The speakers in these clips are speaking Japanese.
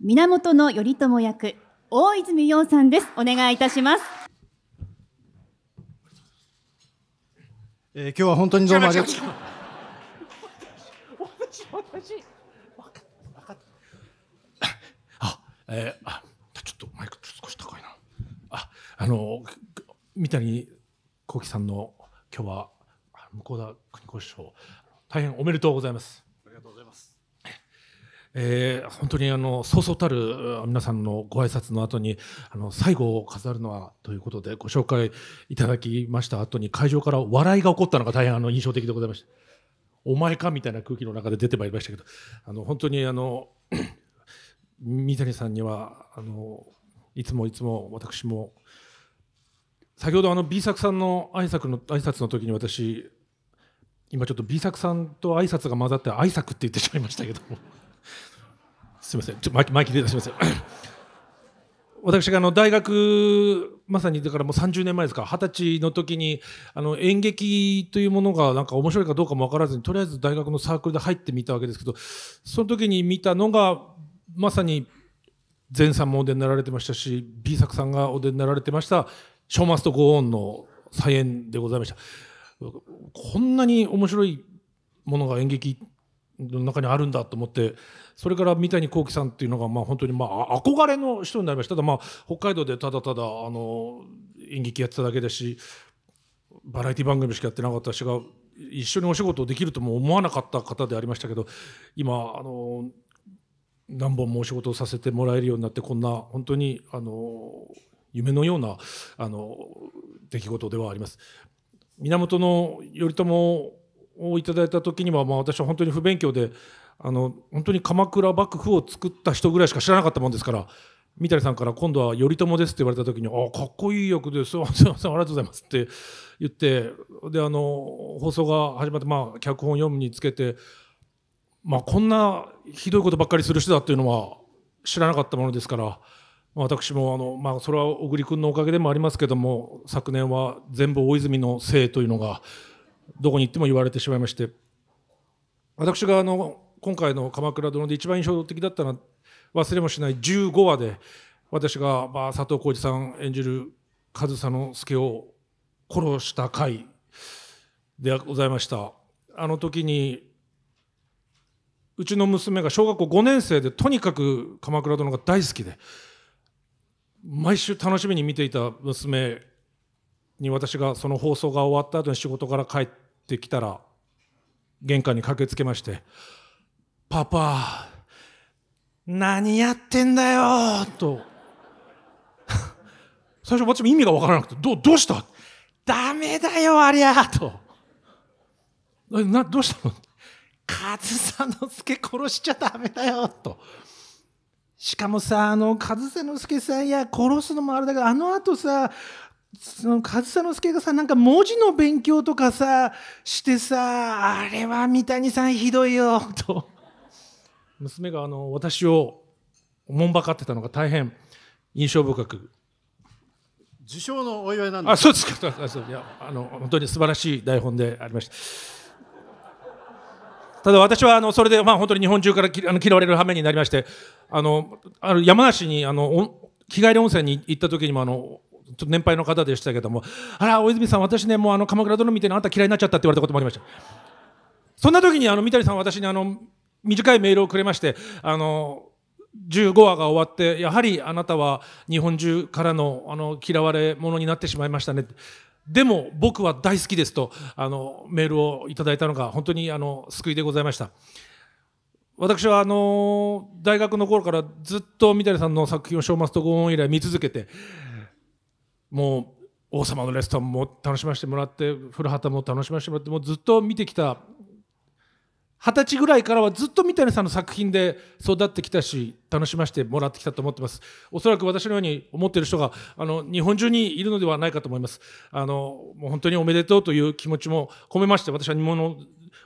源頼朝役大泉洋さんですお願いいたします、えー、今日は本当にどうもありがとう私私あ、えー、あちょっとマイク少し高いなああの三谷幸喜さんの今日は向田邦子師匠大変おめでとうございますありがとうございますえー、本当にあのそうそうたる皆さんのご挨拶の後にあの最後を飾るのはということでご紹介いただきました後に会場から笑いが起こったのが大変あの印象的でございましたお前かみたいな空気の中で出てまいりましたけどあの本当にあの三谷さんにはあのいつもいつも私も先ほどあの B 作さんの挨拶の挨拶の時に私今ちょっと B 作さんと挨拶が混ざって挨拶って言ってしまいましたけどもすみません、ちょマイキーですみません。私があの大学まさにだからもう30年前ですか二十歳の時にあの演劇というものがなんか面白いかどうかも分からずにとりあえず大学のサークルで入ってみたわけですけどその時に見たのがまさに前さんもお出になられてましたし B 作さんがお出になられてました「ショーマスト・ゴーン」の再演でございました。こんなに面白いものが演劇の中にあるんだと思ってそれから三谷幸喜さんっていうのがまあ本当にまあ憧れの人になりましたただまあ北海道でただただあの演劇やってただけだしバラエティ番組しかやってなかったしが一緒にお仕事できるとも思わなかった方でありましたけど今あの何本もお仕事をさせてもらえるようになってこんな本当にあの夢のようなあの出来事ではあります。源頼朝をいただいた時には、まあ、私は本当に不勉強であの本当に鎌倉幕府を作った人ぐらいしか知らなかったもんですから三谷さんから今度は「頼朝です」って言われた時に「あかっこいい役です すいませんありがとうございます」って言ってであの放送が始まって、まあ、脚本を読むにつけて、まあ、こんなひどいことばっかりする人だっていうのは知らなかったものですから。私もあの、まあ、それは小栗君のおかげでもありますけども昨年は全部大泉のせいというのがどこに行っても言われてしまいまして私があの今回の「鎌倉殿」で一番印象的だったのは忘れもしない15話で私が、まあ、佐藤浩市さん演じる上総介を殺した回でございましたあの時にうちの娘が小学校5年生でとにかく「鎌倉殿」が大好きで毎週楽しみに見ていた娘に私がその放送が終わった後に仕事から帰ってきたら玄関に駆けつけまして「パパ何やってんだよ」と 最初私も意味が分からなくて「どどうした?」「ダメだよありゃ」と「などうしたの?」「上総介殺しちゃダメだよ」と。しかもさあの上総すけさんいや殺すのもあれだけどあのあとさその上総介がさなんか文字の勉強とかさしてさあれは三谷さんひどいよと娘があの私をおもんばかってたのが大変印象深く受賞のお祝いなんですあそうですかいやあの本当に素晴らしい台本でありましたただ私はあのそれでまあ本当に日本中からあの嫌われる羽目になりましてあのある山梨にあの日帰り温泉に行った時にもあのと年配の方でしたけどもあら大泉さん私ねもうあの鎌倉殿みたいなあんた嫌いになっちゃったって言われたこともありましたそんな時にあの三谷さん私にあの短いメールをくれましてあの15話が終わってやはりあなたは日本中からのあの嫌われ者になってしまいましたねでも僕は大好きですとあのメールをいただいたのが本当にあの救いでございました私はあの大学の頃からずっと三谷さんの作品を「正末とご恩」以来見続けてもう王様のレストランも楽しませてもらって古畑も楽しませてもらってもうずっと見てきた二十歳ぐらいからはずっと三谷さんの作品で育ってきたし楽しませてもらってきたと思ってますおそらく私のように思っている人があの日本中にいるのではないかと思いますあのもう本当におめでとうという気持ちも込めまして私は日本の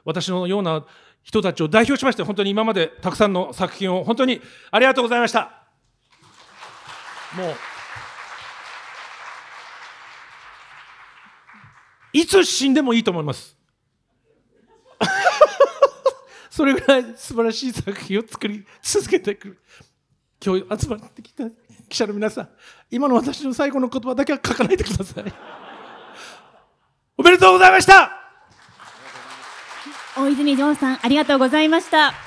私のような人たちを代表しまして本当に今までたくさんの作品を本当にありがとうございましたもういつ死んでもいいと思います それぐらい素晴らしい作品を作り続けてくる今日集まってきた記者の皆さん今の私の最後の言葉だけは書かないでくださいおめでとうございました大泉洋さんありがとうございました